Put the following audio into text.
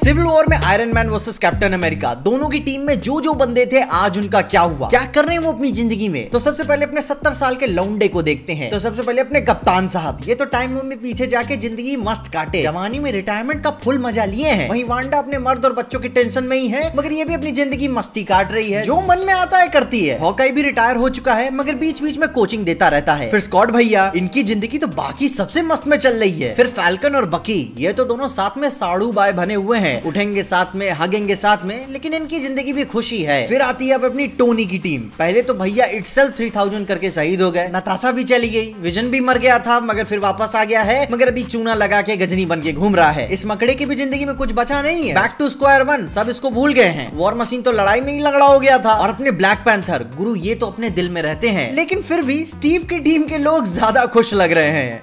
civil war में Iron Man versus Captain America दोनों की टीम में जो जो बंदे थे आज उनका क्या हुआ क्या कर रहे हैं वो अपनी जिंदगी में तो सबसे पहले अपने सत्तर साल के लौंडे को देखते हैं तो सबसे पहले अपने कप्तान साहब ये तो टाइम में पीछे जाके जिंदगी मस्त काटे जवानी में रिटायरमेंट का फुल मजा लिए हैं वही वांडा अपने मर्द और बच्चों की टेंशन में ही है मगर ये भी अपनी जिंदगी मस्ती काट रही है जो मन में आता है करती है हॉकाई भी रिटायर हो चुका है मगर बीच बीच में कोचिंग देता रहता है फिर स्कॉट भैया इनकी जिंदगी तो बाकी सबसे मस्त में चल रही है फिर फैल्कन और बकी ये तो दोनों साथ में साड़ू बाय बने हुए हैं उठेंगे साथ में हगेंगे साथ में लेकिन इनकी जिंदगी भी खुशी है फिर आती है अब अपनी टोनी की टीम पहले तो भैया इट सेल्फ थ्री थाउजेंड करके शहीद हो गए नताशा भी चली गई विजन भी मर गया था मगर फिर वापस आ गया है मगर अभी चूना लगा के गजनी बन के घूम रहा है इस मकड़े की भी जिंदगी में कुछ बचा नहीं है बैक टू स्क्वायर वन सब इसको भूल गए हैं वॉर मशीन तो लड़ाई में ही लगड़ा हो गया था और अपने ब्लैक पैंथर गुरु ये तो अपने दिल में रहते हैं लेकिन फिर भी स्टीव की टीम के लोग ज्यादा खुश लग रहे हैं